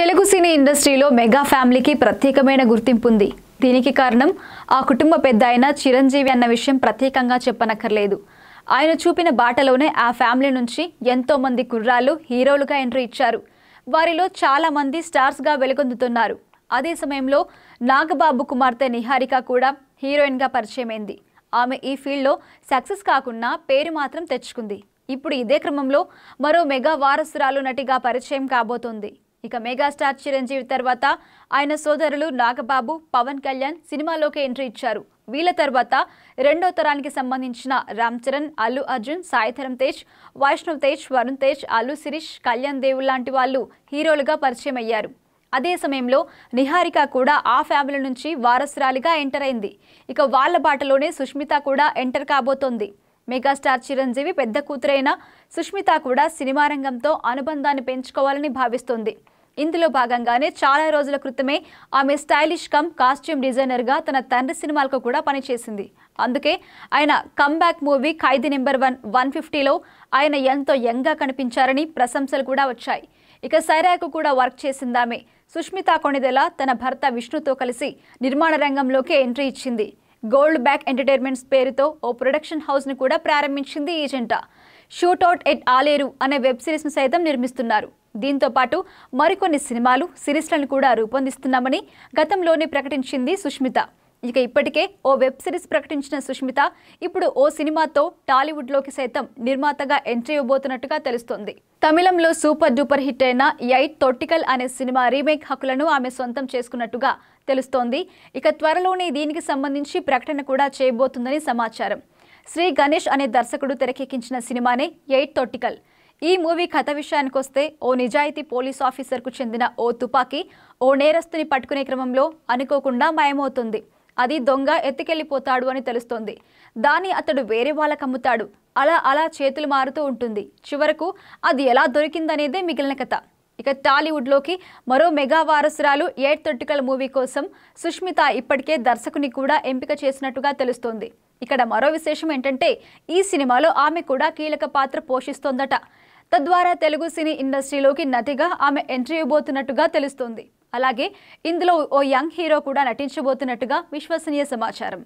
తెలుగు సినీ ఇండస్ట్రీలో మెగా ఫ్యామిలీకి ప్రత్యేకమైన గుర్తింపు ఉంది దీనికి కారణం ఆ కుటుంబ పెద్ద అయిన చిరంజీవి అన్న విషయం ప్రత్యేకంగా చెప్పనక్కర్లేదు ఆయన చూపిన బాటలోనే ఆ ఫ్యామిలీ నుంచి ఎంతోమంది కుర్రాళ్ళు హీరోలుగా ఎంట్రీ ఇచ్చారు వారిలో చాలామంది స్టార్స్గా వెలుగొందుతున్నారు అదే సమయంలో నాగబాబు కుమార్తె నిహారిక కూడా హీరోయిన్గా పరిచయమైంది ఆమె ఈ ఫీల్డ్లో సక్సెస్ కాకుండా పేరు మాత్రం తెచ్చుకుంది ఇప్పుడు ఇదే క్రమంలో మరో మెగా వారసురాలు నటిగా పరిచయం కాబోతోంది ఇక మెగాస్టార్ చిరంజీవి తర్వాత ఆయన సోదరులు నాగబాబు పవన్ కళ్యాణ్ సినిమాలోకి ఎంట్రీ ఇచ్చారు వీళ్ళ తర్వాత రెండో తరానికి సంబంధించిన రామ్ చరణ్ అల్లు అర్జున్ సాయిధరం తేజ్ వైష్ణవ్ తేజ్ వరుణ్ తేజ్ అల్లు శిరీష్ కళ్యాణ్ దేవుల్ లాంటి వాళ్ళు హీరోలుగా పరిచయం అయ్యారు అదే సమయంలో నిహారిక కూడా ఆ ఫ్యామిలీ నుంచి వారసురాలిగా ఎంటర్ అయింది ఇక వాళ్ళ బాటలోనే సుష్మిత కూడా ఎంటర్ కాబోతోంది మెగాస్టార్ చిరంజీవి పెద్ద కూతురైన సుష్మిత కూడా సినిమా రంగంతో అనుబంధాన్ని పెంచుకోవాలని భావిస్తోంది ఇందులో భాగంగానే చాలా రోజుల క్రితమే ఆమె స్టైలిష్ కమ్ కాస్ట్యూమ్ డిజైనర్గా తన తండ్రి సినిమాలకు కూడా పనిచేసింది అందుకే ఆయన comeback movie Khaidi number one one ఫిఫ్టీలో ఆయన ఎంతో యంగ్గా కనిపించారని ప్రశంసలు కూడా వచ్చాయి ఇక సైరాకు కూడా వర్క్ చేసిందామె సుష్మిత కొణిదెల తన భర్త విష్ణుతో కలిసి నిర్మాణ రంగంలోకి ఎంట్రీ ఇచ్చింది గోల్డ్ బ్యాక్ ఎంటర్టైన్మెంట్స్ పేరుతో ఓ ప్రొడక్షన్ హౌస్ని కూడా ప్రారంభించింది ఈ జంట షూట్అవుట్ ఎట్ ఆలేరు అనే వెబ్ సిరీస్ను సైతం నిర్మిస్తున్నారు దీంతో పాటు మరికొన్ని సినిమాలు సిరీస్లను కూడా రూపొందిస్తున్నామని గతంలోనే ప్రకటించింది సుష్మిత ఇక ఇప్పటికే ఓ వెబ్ సిరీస్ ప్రకటించిన సుష్మిత ఇప్పుడు ఓ సినిమాతో టాలీవుడ్లోకి సైతం నిర్మాతగా ఎంట్రీ ఇవ్వబోతున్నట్టుగా తెలుస్తోంది తమిళంలో సూపర్ డూపర్ హిట్ అయిన ఎయిట్ తొట్టికల్ అనే సినిమా రీమేక్ హక్కులను ఆమె సొంతం చేసుకున్నట్టుగా తెలుస్తోంది ఇక త్వరలోనే దీనికి సంబంధించి ప్రకటన కూడా చేయబోతుందని సమాచారం శ్రీ గణేష్ అనే దర్శకుడు తెరకెక్కించిన సినిమానే ఎయిట్ తొట్టికల్ ఈ మూవీ కథ విషయానికి వస్తే ఓ నిజాయితీ పోలీస్ ఆఫీసర్కు చెందిన ఓ తుపాకీ ఓ నేరస్తుని పట్టుకునే క్రమంలో అనుకోకుండా మాయమవుతుంది అది దొంగ ఎత్తుకెళ్ళిపోతాడు అని తెలుస్తోంది దాన్ని అతడు వేరే వాళ్ళకు అమ్ముతాడు అలా అలా చేతులు మారుతూ ఉంటుంది చివరకు అది ఎలా దొరికిందనేదే మిగిలిన కథ ఇక టాలీవుడ్లోకి మరో మెగా వారసురాలు ఏడ్ తొట్టికల మూవీ కోసం సుష్మిత ఇప్పటికే దర్శకుని కూడా ఎంపిక చేసినట్టుగా తెలుస్తోంది ఇక్కడ మరో విశేషం ఏంటంటే ఈ సినిమాలో ఆమె కూడా కీలక పాత్ర పోషిస్తోందట తద్వారా తెలుగు సినీ ఇండస్ట్రీలోకి నటిగా ఆమె ఎంట్రీ ఇవ్వబోతున్నట్టుగా తెలుస్తోంది అలాగే ఇందులో ఓ యంగ్ హీరో కూడా నటించబోతున్నట్టుగా విశ్వసనీయ సమాచారం